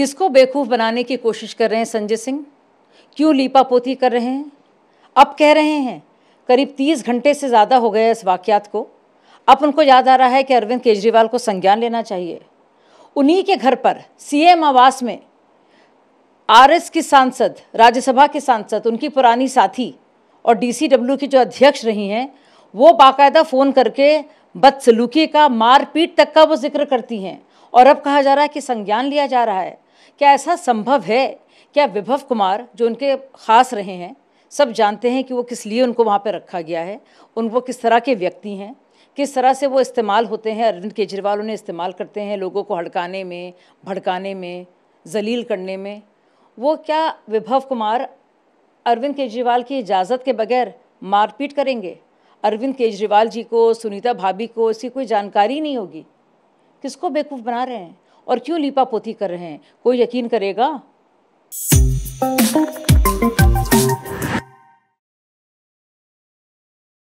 किसको बेवकूफ़ बनाने की कोशिश कर रहे हैं संजय सिंह क्यों लीपापोती कर रहे हैं अब कह रहे हैं करीब तीस घंटे से ज़्यादा हो गया इस वाक्यात को अब उनको याद आ रहा है कि अरविंद केजरीवाल को संज्ञान लेना चाहिए उन्हीं के घर पर सीएम आवास में आरएस की सांसद राज्यसभा के सांसद उनकी पुरानी साथी और डीसीडब्ल्यू की जो अध्यक्ष रही हैं वो बाकायदा फ़ोन करके बदसलूकी का मारपीट तक का वो जिक्र करती हैं और अब कहा जा रहा है कि संज्ञान लिया जा रहा है क्या ऐसा संभव है क्या विभव कुमार जो उनके खास रहे हैं सब जानते हैं कि वो किस लिए उनको वहाँ पर रखा गया है उन वो किस तरह के व्यक्ति हैं किस तरह से वो इस्तेमाल होते हैं अरविंद केजरीवाल उन्हें इस्तेमाल करते हैं लोगों को हड़काने में भड़काने में जलील करने में वो क्या विभव कुमार अरविंद केजरीवाल की इजाज़त के बगैर मारपीट करेंगे अरविंद केजरीवाल जी को सुनीता भाभी को इसकी कोई जानकारी नहीं होगी किसको बेवकूफ़ बना रहे हैं और क्यों पोथी कर रहे हैं कोई यकीन करेगा